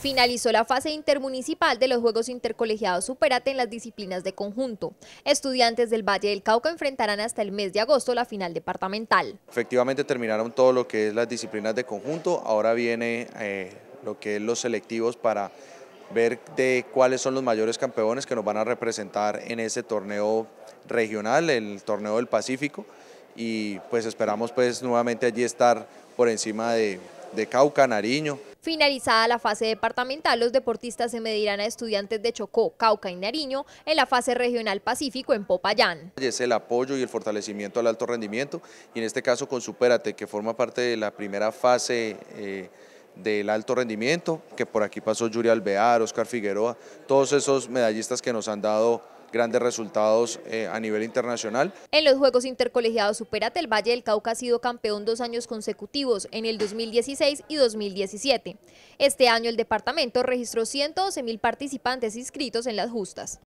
Finalizó la fase intermunicipal de los Juegos Intercolegiados Superate en las disciplinas de conjunto. Estudiantes del Valle del Cauca enfrentarán hasta el mes de agosto la final departamental. Efectivamente terminaron todo lo que es las disciplinas de conjunto, ahora viene eh, lo que es los selectivos para ver de cuáles son los mayores campeones que nos van a representar en ese torneo regional, el torneo del Pacífico, y pues esperamos pues nuevamente allí estar por encima de Cauca, Nariño, Finalizada la fase departamental, los deportistas se medirán a estudiantes de Chocó, Cauca y Nariño en la fase regional Pacífico en Popayán. Es el apoyo y el fortalecimiento al alto rendimiento y en este caso con Supérate, que forma parte de la primera fase eh, del alto rendimiento, que por aquí pasó Yuri Alvear, Oscar Figueroa, todos esos medallistas que nos han dado grandes resultados eh, a nivel internacional. En los Juegos Intercolegiados Superate, el Valle del Cauca ha sido campeón dos años consecutivos, en el 2016 y 2017. Este año el departamento registró 112 mil participantes inscritos en las justas.